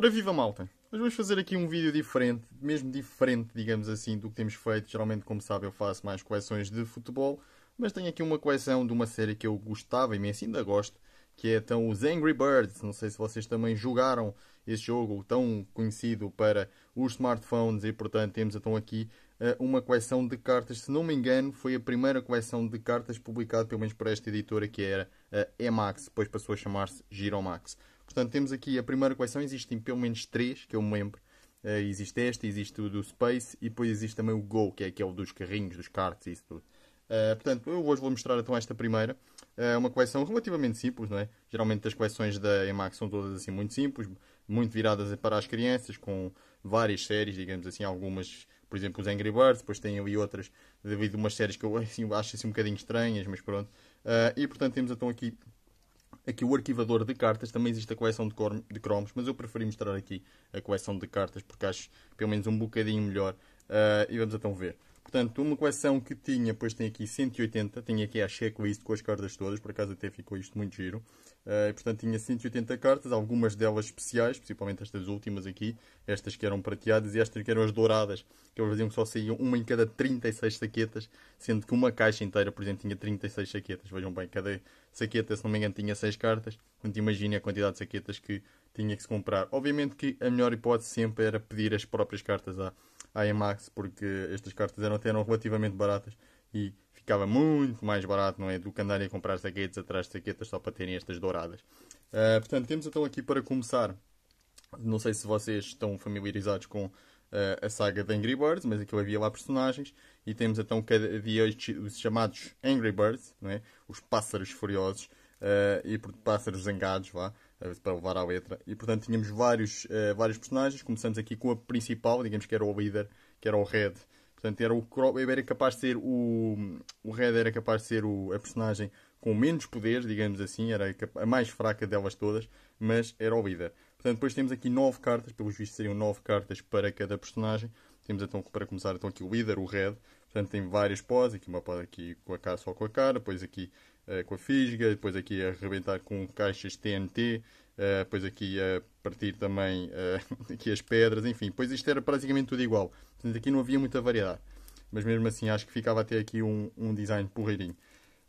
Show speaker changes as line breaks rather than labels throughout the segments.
Ora viva malta! Hoje vamos fazer aqui um vídeo diferente, mesmo diferente, digamos assim, do que temos feito. Geralmente, como sabe, eu faço mais coleções de futebol, mas tenho aqui uma coleção de uma série que eu gostava e imenso, ainda gosto, que é então os Angry Birds. Não sei se vocês também jogaram este jogo tão conhecido para os smartphones e, portanto, temos então aqui eh, uma coleção de cartas. Se não me engano, foi a primeira coleção de cartas publicada, pelo menos por esta editora, que era a Emax, depois passou a chamar-se Giromax. Portanto, temos aqui a primeira coleção, existem pelo menos três, que eu me lembro. Uh, existe esta, existe o do Space e depois existe também o Go, que é aquele dos carrinhos, dos cartes e isso tudo. Uh, portanto, eu hoje vou mostrar então esta primeira. É uh, uma coleção relativamente simples, não é? Geralmente as coleções da EMAC são todas assim muito simples, muito viradas para as crianças, com várias séries, digamos assim, algumas, por exemplo, os Angry Birds, depois tem ali outras, devido a umas séries que eu assim, acho assim um bocadinho estranhas, mas pronto. e portanto temos então aqui aqui o arquivador de cartas. Também existe a coleção de, de cromos, mas eu preferi mostrar aqui a coleção de cartas porque acho pelo menos um bocadinho melhor. Uh, e vamos então ver. Portanto, uma equação que tinha, pois tem aqui 180, tinha aqui a isto com as cartas todas, por acaso até ficou isto muito giro. Uh, portanto, tinha 180 cartas, algumas delas especiais, principalmente estas últimas aqui, estas que eram prateadas e estas que eram as douradas, que elas diziam que só saíam uma em cada 36 saquetas, sendo que uma caixa inteira, por exemplo, tinha 36 saquetas. Vejam bem, cada saqueta, se não me engano, tinha 6 cartas. Portanto, imaginem a quantidade de saquetas que tinha que se comprar. Obviamente que a melhor hipótese sempre era pedir as próprias cartas à à IMAX, porque estas cartas eram, até eram relativamente baratas e ficava muito mais barato, não é? Do que andarem a comprar saquetes atrás de saquetas só para terem estas douradas. Uh, portanto, temos então aqui para começar. Não sei se vocês estão familiarizados com uh, a saga de Angry Birds, mas eu havia lá personagens. E temos então cada dia os chamados Angry Birds, não é? os pássaros furiosos uh, e pássaros zangados, vá para levar à letra. E portanto tínhamos vários, uh, vários personagens. Começamos aqui com a principal, digamos que era o líder, que era o Red. Portanto, era o era capaz de ser o. O Red era capaz de ser o, a personagem com menos poder, digamos assim, era a mais fraca delas todas, mas era o líder. Portanto, depois temos aqui nove cartas, pelos vistos seriam nove cartas para cada personagem. Temos então para começar então aqui o líder, o Red. Portanto, tem várias poses, aqui uma pose aqui com a cara, só com a cara, depois aqui eh, com a fisga, depois aqui a arrebentar com caixas TNT, uh, eh, depois aqui a partir também uh, aqui as pedras, enfim, pois isto era praticamente tudo igual. Portanto, aqui não havia muita variedade. Mas mesmo assim acho que ficava até aqui um, um design porreirinho.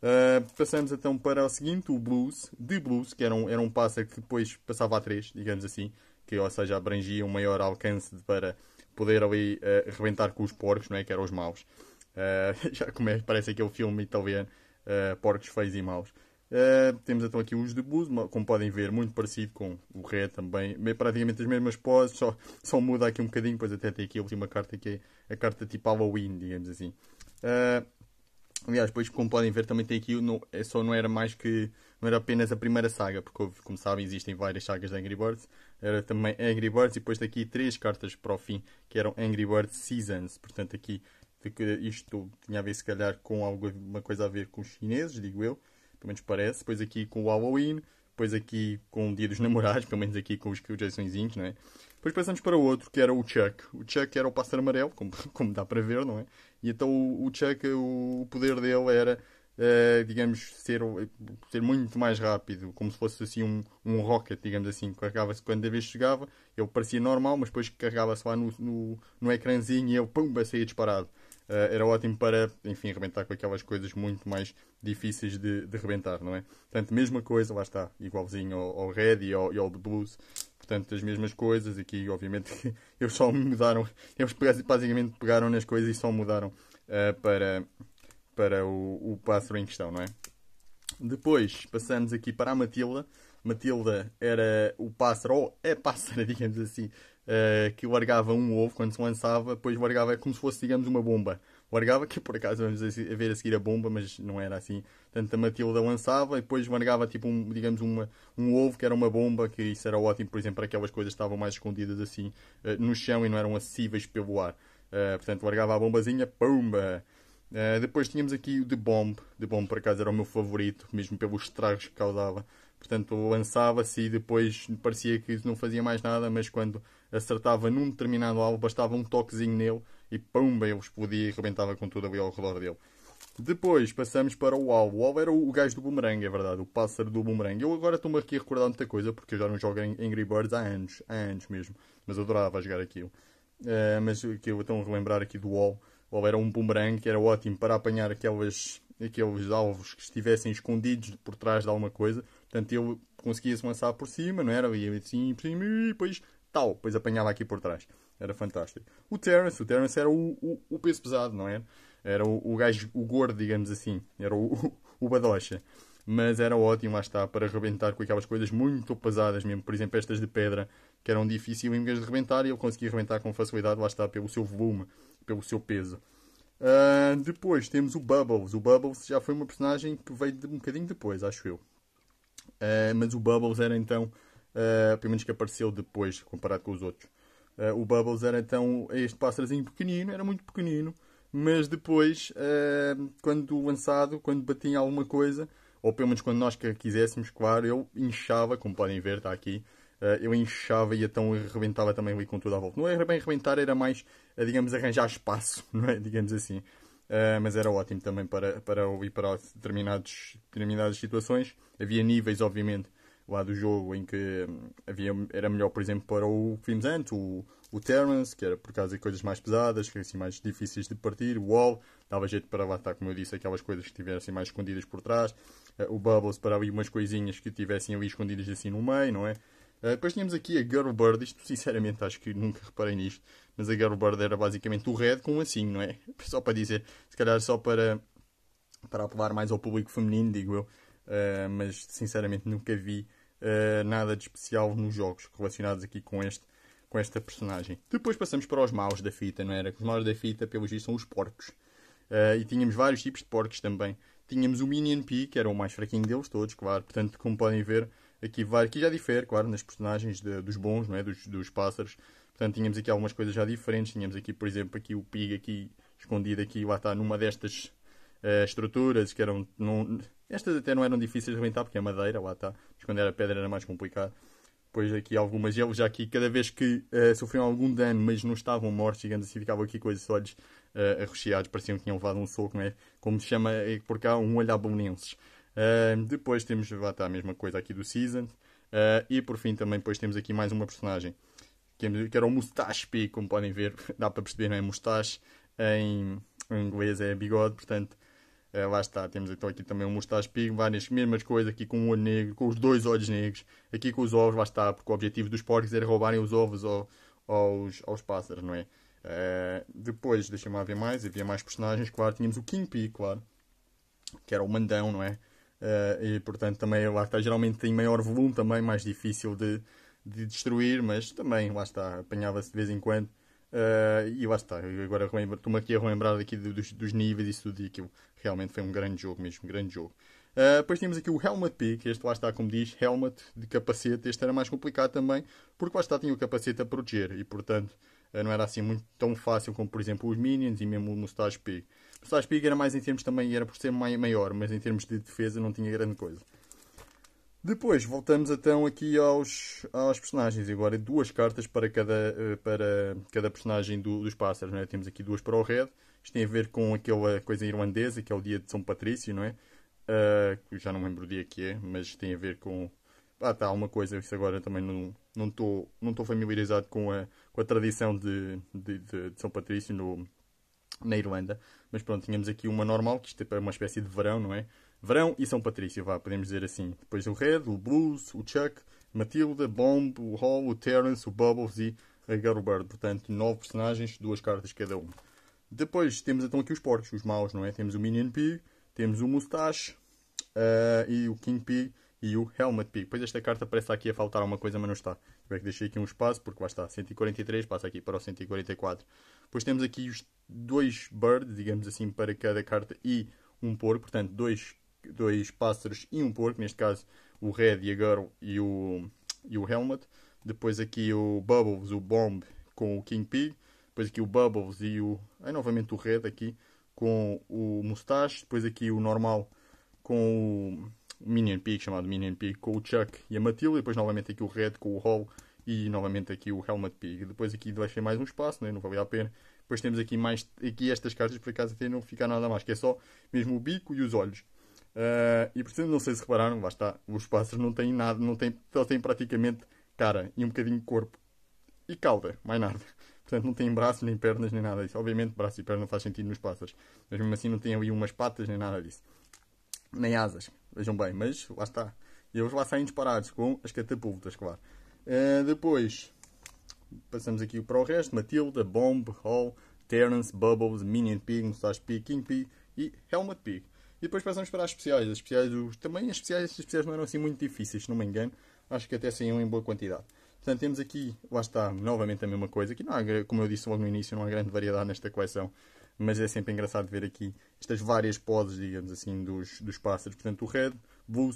Uh, passamos então para o seguinte, o Blues, de Blues, que era um, era um pássaro que depois passava a 3, digamos assim, que ou seja, abrangia um maior alcance para poder ali uh, rebentar com os porcos, não é? que eram os maus. Uh, já como é, parece aquele filme italiano é, porcos feios e maus. Uh, temos então aqui os de buzo, como podem ver, muito parecido com o ré também, praticamente as mesmas poses, só, só muda aqui um bocadinho, pois até tem aqui a última carta que é a carta tipo Halloween, digamos assim. Uh, aliás, depois como podem ver também tem aqui, não, é só não era mais que, não era apenas a primeira saga, porque houve, como sabem existem várias sagas de Angry Birds, era também Angry Birds e depois daqui três cartas para o fim, que eram Angry Birds Seasons, portanto aqui isto tinha a ver, se calhar, com alguma coisa a ver com os chineses, digo eu. Pelo menos parece. Depois aqui com o Halloween. Depois aqui com o Dia dos Namorados. Pelo menos aqui com os Jasonzinhos, não é? Depois passamos para outro, que era o Chuck. O Chuck era o pássaro amarelo, como, como dá para ver, não é? E então o, o Chuck, o poder dele era eh, digamos, ser, ser muito mais rápido, como se fosse assim um, um rocket, digamos assim. Carregava-se quando a vez chegava, ele parecia normal, mas depois carregava-se lá no, no, no ecrãzinho e ele, pum saía disparado. Uh, era ótimo para, enfim, rebentar com aquelas coisas muito mais difíceis de, de rebentar, não é? Portanto, mesma coisa, lá está, igualzinho ao, ao Red e ao, e ao The Blues, portanto, as mesmas coisas. Aqui, obviamente, eles só mudaram, eles basicamente pegaram nas coisas e só mudaram uh, para, para o, o pássaro em questão, não é? Depois passamos aqui para a Matilda. Matilda era o pássaro, ou é pássaro, digamos assim, uh, que largava um ovo quando se lançava, depois largava como se fosse, digamos, uma bomba. Largava, que por acaso vamos a ver a seguir a bomba, mas não era assim. Portanto, a Matilda lançava e depois largava, tipo, um, digamos, uma, um ovo que era uma bomba, que isso era ótimo, por exemplo, para aquelas coisas que estavam mais escondidas assim uh, no chão e não eram acessíveis pelo ar. Uh, portanto, largava a bombazinha, pumba! Uh, depois tínhamos aqui o The Bomb. The Bomb, por acaso, era o meu favorito, mesmo pelos estragos que causava. Portanto, lançava-se e depois parecia que não fazia mais nada, mas quando acertava num determinado alvo, bastava um toquezinho nele e pumba, ele explodia e rebentava com tudo ali ao redor dele. Depois passamos para o alvo. O alvo era o gajo do boomerang, é verdade, o pássaro do boomerang. Eu agora estou-me aqui a recordar muita coisa, porque eu já não jogo em Angry Birds há anos, há anos mesmo, mas eu adorava jogar aquilo. Uh, mas que eu estou a então relembrar aqui do alvo ou era um boomerang que era ótimo para apanhar aquelas, aqueles alvos que estivessem escondidos por trás de alguma coisa. Portanto, eu conseguia-se lançar por cima, não era? Ia assim por cima e depois tal, depois apanhava aqui por trás. Era fantástico. O Terence, o Terence era o, o, o peso pesado, não era? Era o, o gajo, o gordo, digamos assim. Era o, o, o badocha. Mas era ótimo, lá está, para rebentar com aquelas coisas muito pesadas mesmo. Por exemplo, estas de pedra, que eram difíceis de rebentar e ele conseguia rebentar com facilidade, lá está, pelo seu volume pelo seu peso. Uh, depois temos o Bubbles. O Bubbles já foi uma personagem que veio de um bocadinho depois, acho eu. Uh, mas o Bubbles era então, uh, pelo menos que apareceu depois comparado com os outros. Uh, o Bubbles era então este pássarazinho pequenino, era muito pequenino, mas depois, quando lançado, quando batia alguma coisa, ou pelo menos quando nós quiséssemos, claro, ele inchava, como podem ver, está aqui, eh, eu inchava e então arrebentava também ali com tudo à volta. Não era bem arrebentar, era mais, eh, digamos, arranjar espaço, não é? digamos assim. Uh, mas era ótimo também para, para ouvir para determinados, determinadas situações. Havia níveis, obviamente, lá do jogo em que hum, havia, era melhor, por exemplo, para o que vimos antes, o, o Terrence, que era por causa de coisas mais pesadas, que assim, mais difíceis de partir, o Wall, dava jeito para lá estar, como eu disse, aquelas coisas que estivessem mais escondidas por trás, uh, o Bubbles para ali umas coisinhas que estivessem ali escondidas assim no meio, não é? Ah, depois tínhamos aqui a Girl Bird, isto sinceramente acho que nunca reparei nisto, mas a Girl Bird era basicamente o Red com um assinho, não é? Só para dizer, se calhar só para, para apelar mais ao público feminino, digo eu, uh, mas sinceramente nunca vi uh, nada de especial nos jogos relacionados aqui com este com esta personagem. Depois passamos para os maus da fita, não era? Os maus da fita, pelos vistos, são os porcos. Uh, e tínhamos vários tipos de porcos também. Tínhamos o Minion P, que era o mais fraquinho deles todos, claro. Portanto, como podem ver, aqui vai que já difere, claro, nas personagens de, dos bons, não é? Dos, dos, pássaros. Portanto, tínhamos aqui algumas coisas já diferentes. Tínhamos aqui, por exemplo, aqui o Pig aqui escondido aqui, lá está, numa destas uh, estruturas que eram... Não, estas até não eram difíceis de arrebentar, porque é madeira, lá está. quando era pedra era mais complicado. Depois aqui algumas, ele já aqui, cada vez que uh, sofriam algum dano, mas não estavam mortos, digamos assim, ficavam aqui com os olhos uh, pareciam que tinham levado um soco, não é? Como se chama por cá, um olho abonenses depois temos a mesma coisa aqui do Season. Uh, ah, e por fim também depois temos aqui mais uma personagem. Que, é era o Mustache P, como podem ver. Dá para perceber, não é? Mustache em, inglês é bigode. Portanto, uh, lá está. Temos então aqui também o Mustache pig Várias mesmas coisas aqui com o olho negro, com os dois olhos negros. Aqui com os ovos, lá está. Porque o objetivo dos porcos era roubarem os ovos ao, aos, aos pássaros, não é? Ah, depois, deixa-me ver mais. Havia mais personagens, claro. Tínhamos o King pig claro. Que era o mandão, não é? Uh, e portanto também lá está, geralmente tem maior volume também, mais difícil de, de destruir, mas também lá está, apanhava-se de vez em quando. Uh, e lá está, agora estou-me aqui a relembrar aqui dos, dos níveis e tudo aquilo. Realmente foi um grande jogo mesmo, um grande jogo. Uh, depois tínhamos aqui o Helmet P, que este lá está, como diz, Helmet de capacete. Este era mais complicado também, porque lá está tinha o capacete a proteger e, portanto, não era assim muito tão fácil como, por exemplo, os Minions e mesmo o Mustache P. O Saspiga era mais em termos também, era por ser maior, mas em termos de defesa não tinha grande coisa. Depois voltamos então aqui aos, aos personagens. Agora duas cartas para cada, eh, para cada personagem do, dos pássaros. Não é? Temos aqui duas para o Red. Isto tem a ver com aquela coisa irlandesa que é o dia de São Patrício, não é? Uh, já não me lembro o dia que é, mas tem a ver com. Ah, tá, uma coisa, isso agora também não estou não não familiarizado com a, com a tradição de, de, de, de São Patrício no, na Irlanda. Mas pronto, tínhamos aqui uma normal, que isto é uma espécie de verão, não é? Verão e São Patrício, vá, podemos dizer assim. Depois o Red, o Blues, o Chuck, Matilda, Bomb, o Hall, o Terence, o Bubbles e a Girl Bird. Portanto, nove personagens, duas cartas cada um. Depois temos então aqui os porcos, os maus, não é? Temos o Minion Pig, temos o Mustache uh, e o King Pig e o Helmet pig Pois esta carta parece aqui a faltar alguma coisa, mas não está. Eu que deixei aqui um espaço, porque lá está 143, passa aqui para o 144. Depois temos aqui os dois birds, digamos assim, para cada carta e um porco. Portanto, dois, dois pássaros e um porco. Neste caso, o Red e a Girl e o, e o Helmet. Depois aqui o Bubbles, o Bomb com o King Pig. Depois aqui o Bubbles e o... Aí novamente o Red aqui com o Mustache. Depois aqui o normal com o Minion Peak, chamado Minion Peak, com o Chuck e a Matilda, e depois novamente aqui o Red com o Hall e novamente aqui o Helmet Pig. Depois aqui deixei mais um espaço, né? não valia a pena. Depois temos aqui mais aqui estas cartas, por acaso até não ficar nada mais, que é só mesmo o bico e os olhos. Uh, e portanto, não sei se repararam, lá está, os pássaros não têm nada, não têm, só têm praticamente cara e um bocadinho de corpo e cauda, mais nada. Portanto, não têm braços, nem pernas, nem nada disso. Obviamente, braço e perna não faz sentido nos pássaros, mas mesmo assim não têm ali umas patas, nem nada disso, nem asas. Vejam bem, mas lá está. E eles lá saem disparados com as catapultas, claro. Uh, depois, passamos aqui para o resto. Matilda, Bomb, Hall, Terence, Bubbles, Minion Pig, Mustache Pig, King Pig e Helmet Pig. E depois passamos para as especiais. As especiais os Também as especiais, as especiais não eram assim muito difíceis, se não me engano. Acho que até saíam em boa quantidade. Portanto, temos aqui, lá está, novamente a mesma coisa. que não há, como eu disse logo no início, não há grande variedade nesta coleção mas é sempre engraçado ver aqui estas várias poses, digamos assim, dos, dos pássaros. Portanto, o Red,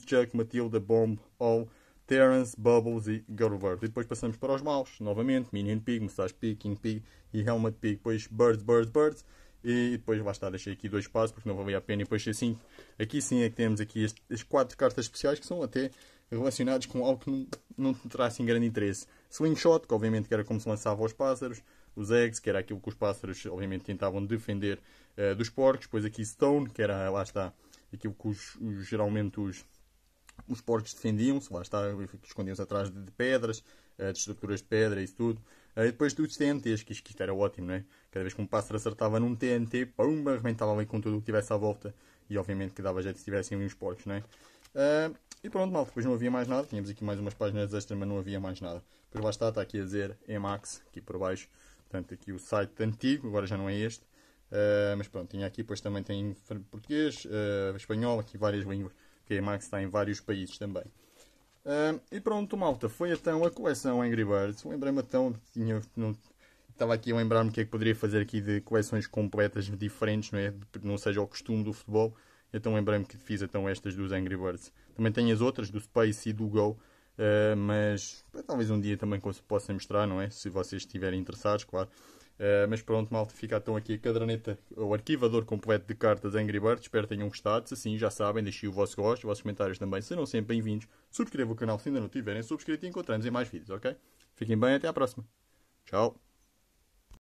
Chuck, Matilda, Bomb, All, Terence, Bubbles e Garovert. E depois passamos para os maus, novamente, Minion Pig, Mustache Pig, King Pig e Helmet Pig. Depois Birds, Birds, Birds. E depois vai estar deixei aqui dois passos porque não valia a pena. E depois assim, aqui sim é que temos aqui as quatro cartas especiais que são até relacionados com algo que não, não terá assim grande interesse. Slingshot, que obviamente que era como se lançava aos pássaros os eggs, que era aquilo que os pássaros, obviamente, tentavam defender uh, dos porcos. Depois aqui stone, que era, lá está, aquilo que os, os, geralmente os, os porcos defendiam-se, lá está, escondiam-se atrás de, de pedras, uh, de estruturas de pedra, isso tudo. Uh, e depois dos TNTs, que isto, que isto era ótimo, não é? Cada vez que um pássaro acertava num TNT, pumba, arrebentava ali com tudo o que tivesse à volta. E obviamente que dava jeito se tivessem ali uns porcos, não é? Uh, e pronto, mal, depois não havia mais nada. Tínhamos aqui mais umas páginas extras, mas não havia mais nada. Depois lá está, está aqui a dizer max aqui por baixo portanto aqui o site antigo, agora já não é este, uh, mas pronto, tinha aqui, depois também tem português, uh, espanhol, aqui várias línguas, que a Max está em vários países também. Uh, e pronto, malta, foi então a coleção Angry Birds, lembrei-me então, tinha, não, estava aqui a lembrar-me o que é que poderia fazer aqui de coleções completas diferentes, não, é? não seja o costume do futebol, então lembrei-me que fiz então estas dos Angry Birds. Também tenho as outras, do Space e do Go, Uh, mas talvez um dia também possa mostrar, não é? Se vocês estiverem interessados, claro. Uh, mas pronto, malta, fica então aqui a caderneta, o arquivador completo de cartas Angry Birds. Espero que tenham gostado. Se assim, já sabem, deixem o vosso gosto, os vossos comentários também serão sempre bem-vindos. Subscrevam o canal se ainda não tiverem subscrito e encontramos em mais vídeos, ok? Fiquem bem, até à próxima. Tchau.